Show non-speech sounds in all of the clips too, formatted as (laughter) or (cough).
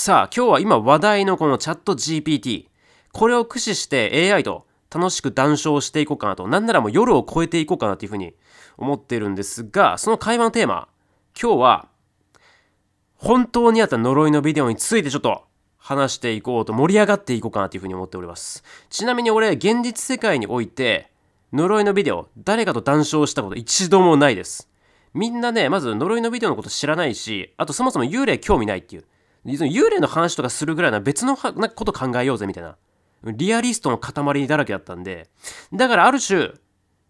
さあ今日は今話題のこのチャット GPT これを駆使して AI と楽しく談笑していこうかなとなんならもう夜を超えていこうかなというふうに思ってるんですがその会話のテーマ今日は本当にあった呪いのビデオについてちょっと話していこうと盛り上がっていこうかなというふうに思っておりますちなみに俺現実世界において呪いのビデオ誰かと談笑したこと一度もないですみんなねまず呪いのビデオのこと知らないしあとそもそも幽霊興味ないっていう幽霊の話とかするぐらいな別のこと考えようぜみたいな。リアリストの塊だらけだったんで、だからある種、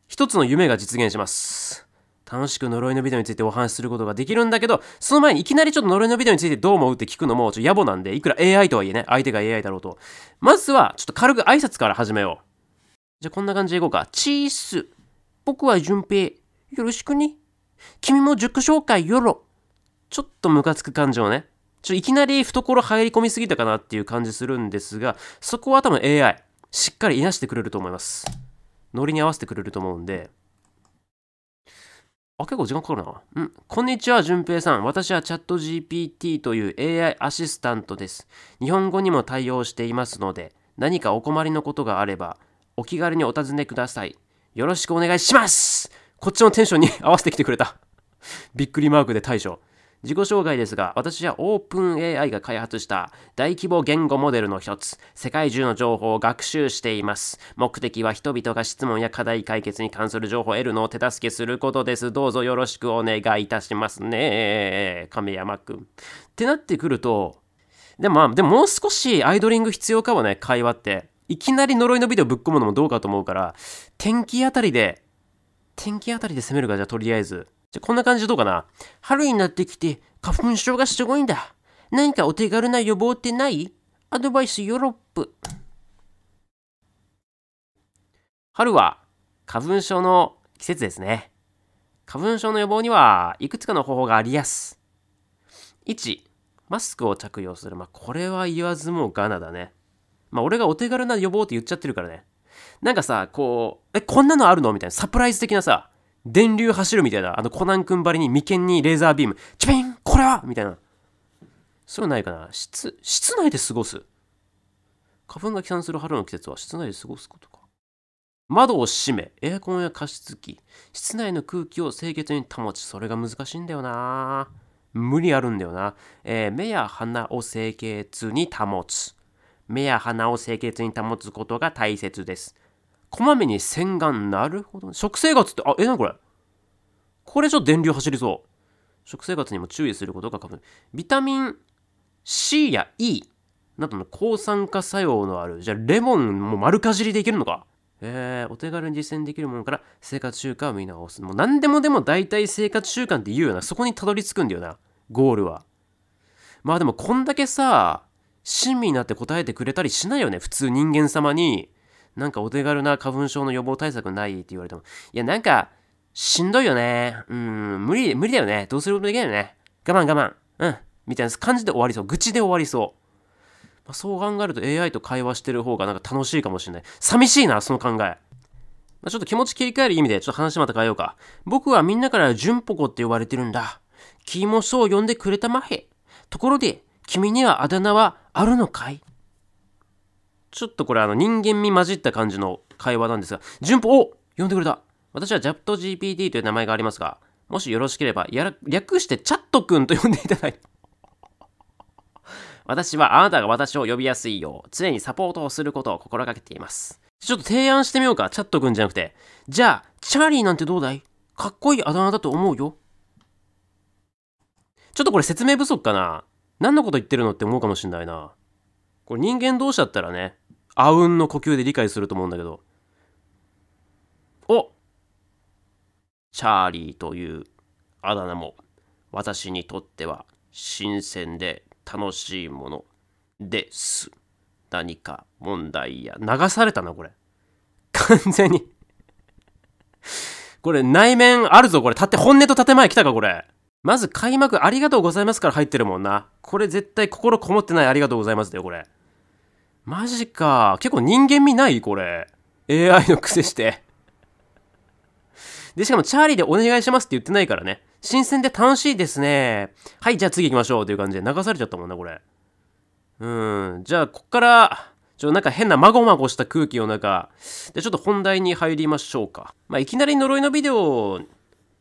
一つの夢が実現します。楽しく呪いのビデオについてお話しすることができるんだけど、その前にいきなりちょっと呪いのビデオについてどう思うって聞くのもちょっと野暮なんで、いくら AI とはいえね、相手が AI だろうと。まずは、ちょっと軽く挨拶から始めよう。じゃあこんな感じでいこうか。チース。僕は順平。よろしくね。君も塾紹介よろ。ちょっとムカつく感じをね。ちょいきなり懐入り込みすぎたかなっていう感じするんですが、そこは多分 AI、しっかりいなしてくれると思います。ノリに合わせてくれると思うんで。あ、結構時間かかるな。うん。こんにちは、淳平さん。私はチャット GPT という AI アシスタントです。日本語にも対応していますので、何かお困りのことがあれば、お気軽にお尋ねください。よろしくお願いしますこっちのテンションに合わせてきてくれたびっくりマークで対処。自己紹介ですが、私は OpenAI が開発した大規模言語モデルの一つ、世界中の情報を学習しています。目的は人々が質問や課題解決に関する情報を得るのを手助けすることです。どうぞよろしくお願いいたしますね。亀山くん。ってなってくると、でもまあ、でももう少しアイドリング必要かもね、会話って。いきなり呪いのビデオぶっ込むのもどうかと思うから、天気あたりで、天気あたりで攻めるか、じゃあとりあえず。じゃ、こんな感じでどうかな。春になってきて、花粉症がすごいんだ。何かお手軽な予防ってないアドバイスヨーロップ。春は花粉症の季節ですね。花粉症の予防にはいくつかの方法がありやす。1、マスクを着用する。まあ、これは言わずもがなだね。まあ、俺がお手軽な予防って言っちゃってるからね。なんかさ、こう、え、こんなのあるのみたいなサプライズ的なさ、電流走るみたいな、あのコナン君ばりに眉間にレーザービーム、チピンこれはみたいな。そういうのないかな室、室内で過ごす。花粉が飛散する春の季節は室内で過ごすことか。窓を閉め、エアコンや加湿器、室内の空気を清潔に保ち、それが難しいんだよな無理あるんだよな。えー、目や鼻を清潔に保つ。目や鼻を清潔に保つことが大切です。こまめに洗顔なるほど、ね、食生活ってあえなにこれこれちょっと電流走りそう食生活にも注意することが可能ビタミン C や E などの抗酸化作用のあるじゃあレモンも丸かじりでいけるのかえー、お手軽に実践できるものから生活習慣を見直す。もう何でもでも大体生活習慣って言うよな。そこにたどり着くんだよな。ゴールは。まあでもこんだけさ、親身になって答えてくれたりしないよね。普通人間様になんかお手軽な花粉症の予防対策ないって言われても、いや、なんか、しんどいよね。うん、無理、無理だよね。どうすることできないよね。我慢我慢。うん。みたいな感じで終わりそう。愚痴で終わりそう。まあ、そう考えると AI と会話してる方がなんか楽しいかもしれない。寂しいな、その考え。まあ、ちょっと気持ち切り替える意味でちょっと話また変えようか。僕はみんなから純ポコって呼ばれてるんだ。君もそう呼んでくれたまへ。ところで、君にはあだ名はあるのかいちょっとこれあの人間味混じった感じの会話なんですが、順歩、お呼んでくれた私は JAPTGPT という名前がありますが、もしよろしければ、やら、略してチャットくんと呼んでいただいて。(laughs) 私はあなたが私を呼びやすいよう、常にサポートをすることを心がけています。ちょっと提案してみようか、チャットくんじゃなくて。じゃあ、チャーリーなんてどうだいかっこいいあだ名だと思うよ。ちょっとこれ説明不足かな何のこと言ってるのって思うかもしんないな。これ人間同士だったらね、あうんの呼吸で理解すると思うんだけど。おチャーリーというあだ名も私にとっては新鮮で楽しいものです。何か問題や。流されたな、これ。(laughs) 完全にこれ内面あるぞ、これ。って、本音と建前来たか、これ。まず開幕ありがとうございますから入ってるもんな。これ絶対心こもってないありがとうございますだよ、これ。マジか。結構人間味ないこれ。AI の癖して。で、しかもチャーリーでお願いしますって言ってないからね。新鮮で楽しいですね。はい、じゃあ次行きましょうという感じで流されちゃったもんな、これ。うん。じゃあ、こっから、ちょっとなんか変なまごまごした空気の中、で、ちょっと本題に入りましょうか。まあ、いきなり呪いのビデオ、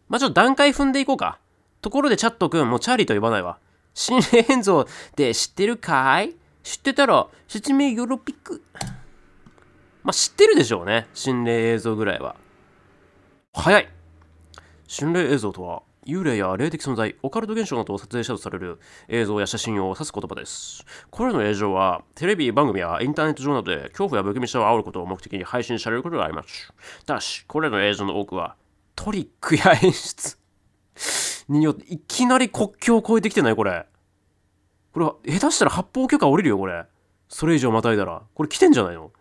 まあ、ちょっと段階踏んでいこうか。ところでチャット君、もうチャーリーと呼ばないわ。心霊変像って知ってるかい知ってたら名ヨよろッくまあ知ってるでしょうね心霊映像ぐらいは早い心霊映像とは幽霊や霊的存在、オカルト現象などを撮影したとされる映像や写真を指す言葉です。これらの映像は、テレビ番組やインターネット上などで恐怖や不気味さを煽ることを目的に配信されることがあります。ただし、これらの映像の多くは、トリックや演出 (laughs) によって、いきなり国境を越えてきてないこれ。これは、下手したら発砲許可下りるよ、これ。それ以上またいだら。これ来てんじゃないの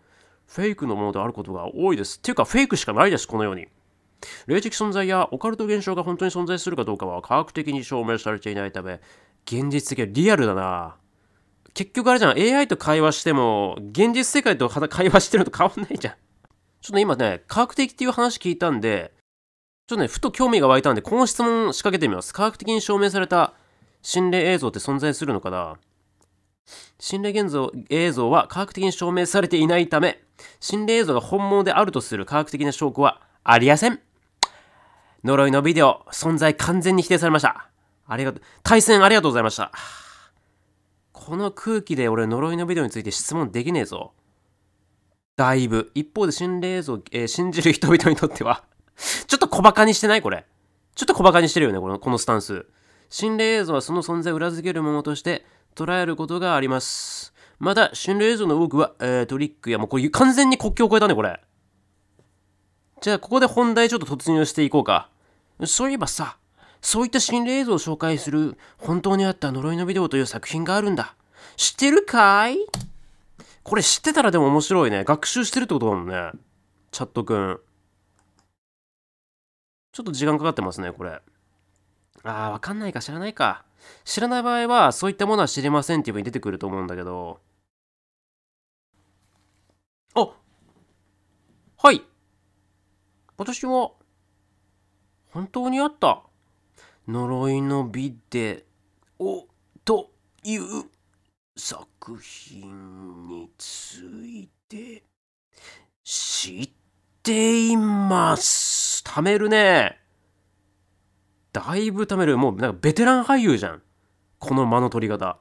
フェイクのものであることが多いです。っていうか、フェイクしかないです、このように。霊的存在やオカルト現象が本当に存在するかどうかは科学的に証明されていないため、現実的はリアルだな結局あれじゃん、AI と会話しても、現実世界と会話してるのと変わんないじゃん。ちょっと今ね、科学的っていう話聞いたんで、ちょっとね、ふと興味が湧いたんで、この質問仕掛けてみます。科学的に証明された心霊映像って存在するのかな心霊現像映像は科学的に証明されていないため、心霊映像が本物であるとする科学的な証拠はありやせん。呪いのビデオ、存在完全に否定されました。ありがとう。対戦ありがとうございました。この空気で俺呪いのビデオについて質問できねえぞ。だいぶ。一方で心霊映像、えー、信じる人々にとってはちょっと小馬鹿にしてないこれ。ちょっと小馬鹿にしてるよね、このこのスタンス。心霊映像はその存在を裏付けるものとして捉えることがあります。また、心霊映像の多くは、えー、トリックや、もうこれ完全に国境を越えたね、これ。じゃあ、ここで本題ちょっと突入していこうか。そういえばさ、そういった心霊映像を紹介する、本当にあった呪いのビデオという作品があるんだ。知ってるかいこれ知ってたらでも面白いね。学習してるってことだもんね。チャットくん。ちょっと時間かかってますね、これ。ああ、わかんないか知らないか。知らない場合は、そういったものは知りませんっていう風に出てくると思うんだけど。あはい。私は、本当にあった。呪いの美で、お、という作品について知っています。貯めるね。だいぶ貯めるもうなんかベテラン俳優じゃんこの間の取り方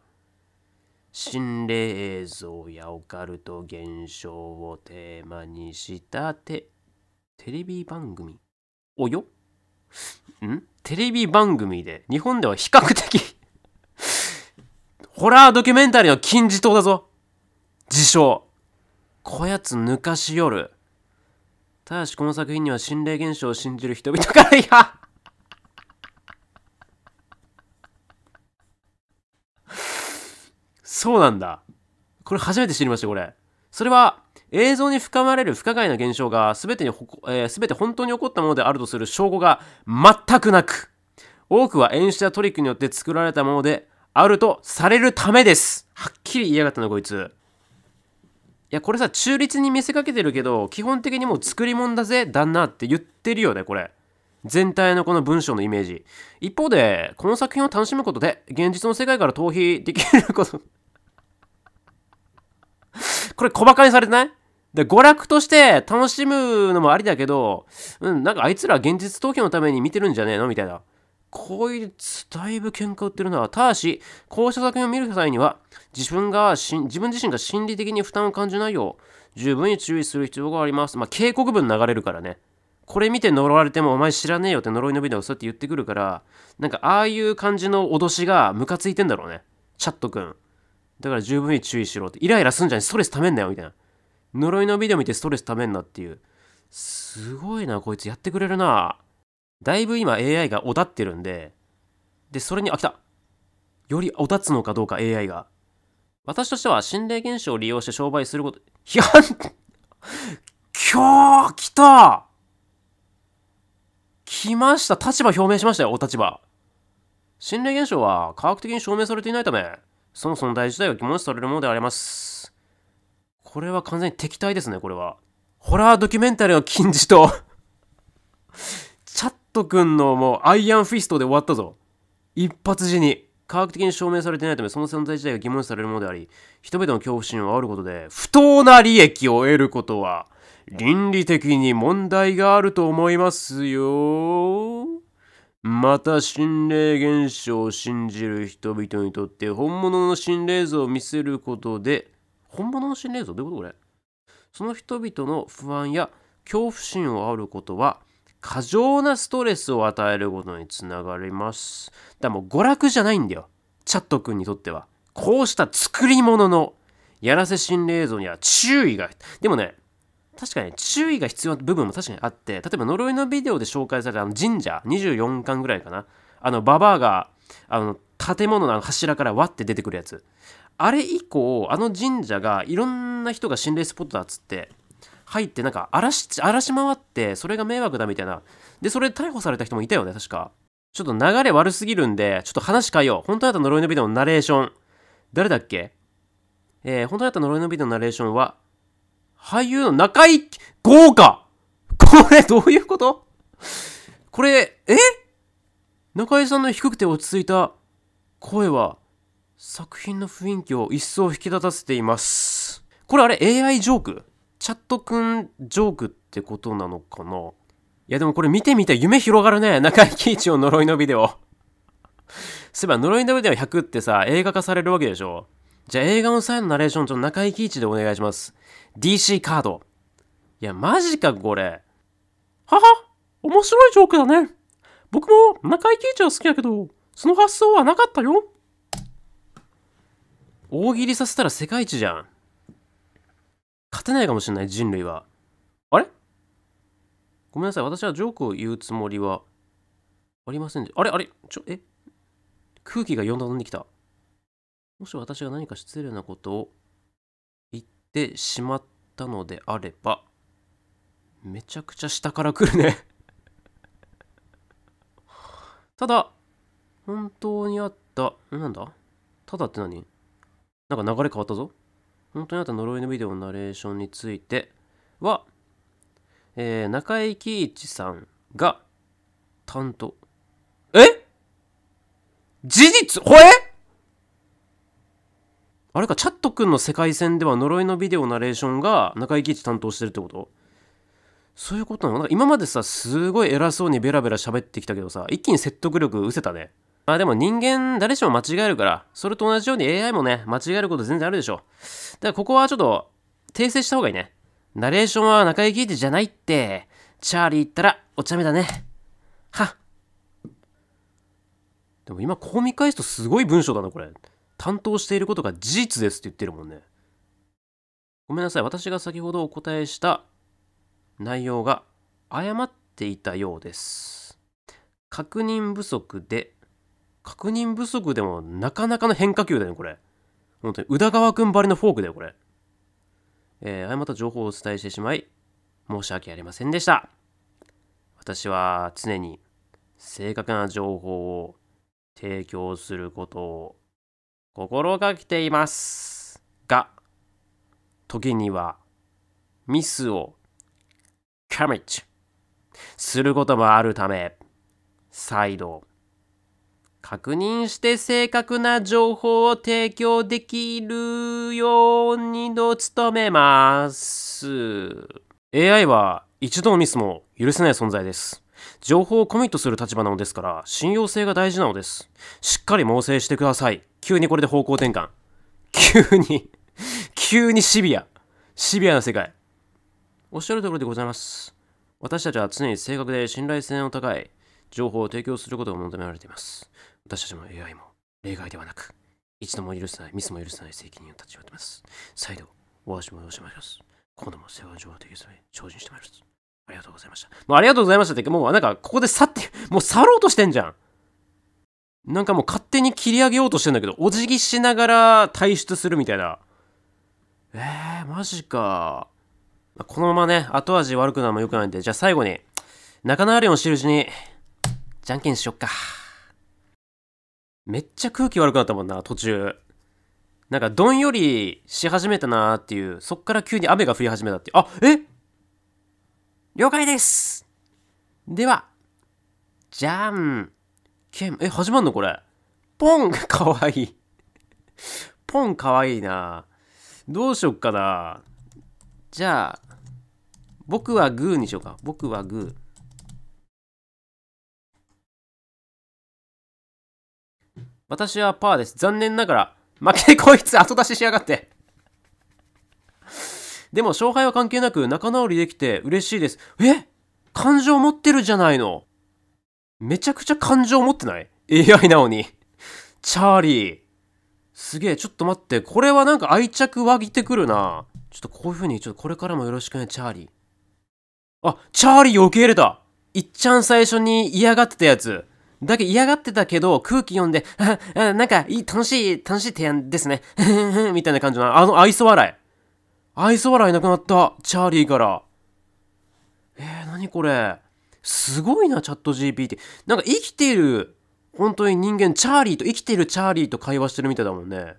心霊映像やオカルト現象をテーマにしたてテレビ番組およんテレビ番組で日本では比較的 (laughs) ホラードキュメンタリーの金字塔だぞ自称こやつ抜かしよるただしこの作品には心霊現象を信じる人々からいやそうなんだ。これ初めて知りました、これ。それは、映像に含まれる不可解な現象が全てにほこ、えー、全て本当に起こったものであるとする証拠が全くなく、多くは演出やトリックによって作られたものであるとされるためです。はっきり言いやがったな、こいつ。いや、これさ、中立に見せかけてるけど、基本的にもう作り物だぜ、旦那って言ってるよね、これ。全体のこの文章のイメージ。一方で、この作品を楽しむことで、現実の世界から逃避できることこれ小馬鹿にされてないで、娯楽として楽しむのもありだけど、うん、なんかあいつら現実逃避のために見てるんじゃねえのみたいな。こいつ、だいぶ喧嘩売ってるな。ただし、こうした作品を見る際には、自分がし、自分自身が心理的に負担を感じないよう、十分に注意する必要があります。まあ、警告文流れるからね。これ見て呪われてもお前知らねえよって呪いのビデオそうやって言ってくるから、なんかああいう感じの脅しがムカついてんだろうね。チャットくん。だから十分に注意しろって。イライラすんじゃん、ストレスためんなよ、みたいな。呪いのビデオ見てストレスためんなっていう。すごいな、こいつやってくれるな。だいぶ今 AI がおだってるんで、で、それに、あ、来たよりおだつのかどうか AI が。私としては心霊現象を利用して商売すること、いや、(laughs) 今日来た来ました立場表明しましたよ、お立場。心霊現象は科学的に証明されていないため、その存在自体疑問視されるものであります。これは完全に敵対ですね、これは。ホラードキュメンタリーの金字と (laughs) チャット君のもうアイアンフィストで終わったぞ。一発死に。科学的に証明されていないため、その存在自体が疑問視されるものであり、人々の恐怖心を煽ることで、不当な利益を得ることは、倫理的に問題があると思いますよ。また心霊現象を信じる人々にとって本物の心霊像を見せることで本物の心霊像どういうことこれその人々の不安や恐怖心を煽ることは過剰なストレスを与えることにつながりますだからもう娯楽じゃないんだよチャット君にとってはこうした作り物のやらせ心霊像には注意がでもね確かに注意が必要な部分も確かにあって例えば呪いのビデオで紹介されたあの神社24巻ぐらいかなあのババアがあの建物の柱から割って出てくるやつあれ以降あの神社がいろんな人が心霊スポットだっつって入ってなんか荒らし荒らし回ってそれが迷惑だみたいなでそれ逮捕された人もいたよね確かちょっと流れ悪すぎるんでちょっと話変えよう本当だった呪いのビデオのナレーション誰だっけえー、本当だった呪いのビデオのナレーションは俳優の中井豪華これどういうことこれ、え中井さんの低くて落ち着いた声は作品の雰囲気を一層引き立たせています。これあれ AI ジョークチャットくんジョークってことなのかないやでもこれ見てみた夢広がるね。中井貴一の呪いのビデオ。そういえば呪いのビデオ100ってさ、映画化されるわけでしょじゃあ映画の際のナレーション、ちょっと中井貴一でお願いします。DC カード。いや、マジか、これ。はは面白いジョークだね。僕も中井貴一は好きだけど、その発想はなかったよ。大喜利させたら世界一じゃん。勝てないかもしれない、人類は。あれごめんなさい、私はジョークを言うつもりはありませんで。あれあれちょ、え空気が4段飛んできた。もし私が何か失礼なことを言ってしまったのであれば、めちゃくちゃ下から来るね (laughs) ただ、本当にあった、なんだただって何なんか流れ変わったぞ。本当にあった呪いのビデオのナレーションについては、えー、中井貴一さんが担当。え事実ほえあれかチャットくんの世界線では呪いのビデオナレーションが中井貴一担当してるってことそういうことなのなんか今までさすごい偉そうにベラベラ喋ってきたけどさ一気に説得力失せたねまあでも人間誰しも間違えるからそれと同じように AI もね間違えること全然あるでしょだからここはちょっと訂正した方がいいねナレーションは中井貴一じゃないってチャーリー言ったらお茶目だねはでも今こう見返すとすごい文章だなこれ担当していることが事実ですって言ってるもんね。ごめんなさい。私が先ほどお答えした内容が誤っていたようです。確認不足で、確認不足でもなかなかの変化球だよね、これ。本当に、宇田川くんばりのフォークだよ、これ。えー、誤った情報をお伝えしてしまい、申し訳ありませんでした。私は常に正確な情報を提供することを心がけていますが、時にはミスをカミッチすることもあるため、再度確認して正確な情報を提供できるように度努めます。AI は一度のミスも許せない存在です。情報をコミットする立場なのですから、信用性が大事なのです。しっかり猛省してください。急にこれで方向転換。急に急にシビア。シビアな世界。おっしゃるところでございます。私たちは常に正確で信頼性の高い情報を提供することが求められています。私たちも AI も例外ではなく、一度も許せない、ミスも許せない責任を立ち上げています。再度、お足もよしまいます。今度も世話情報を提供するため、精進してまいります。ありがとうございました。もうありがとうございましたって、もうなんかここで去って、もう去ろうとしてんじゃん。なんかもう勝手に切り上げようとしてんだけど、お辞儀しながら退出するみたいな。えー、マジか。このままね、後味悪くなるも良くないんで、じゃあ最後に、仲直りを印るうちに、じゃんけんしよっか。めっちゃ空気悪くなったもんな、途中。なんかどんよりし始めたなーっていう、そっから急に雨が降り始めたっていう。あ、え了解ですでは、じゃんけん、え、始まんのこれ。ポン (laughs) かわいい。ポンかわいいな。どうしよっかな。じゃあ、僕はグーにしようか。僕はグー。私はパーです。残念ながら、負けこいつ後出ししやがって。でも勝敗は関係なく仲直りできて嬉しいです。え感情持ってるじゃないのめちゃくちゃ感情持ってない ?AI なのにチャーリー。すげえ、ちょっと待って。これはなんか愛着湧いてくるな。ちょっとこういう風に、ちょっとこれからもよろしくね、チャーリー。あ、チャーリーを受け入れたいっちゃん最初に嫌がってたやつ。だけど嫌がってたけど、空気読んで、(laughs) なんか、いい、楽しい、楽しい提案ですね。(laughs) みたいな感じの、あの愛想笑い。愛想笑いなくなった。チャーリーから。えー、何これ。すごいな、チャット GPT。なんか生きている、本当に人間、チャーリーと、生きているチャーリーと会話してるみたいだもんね。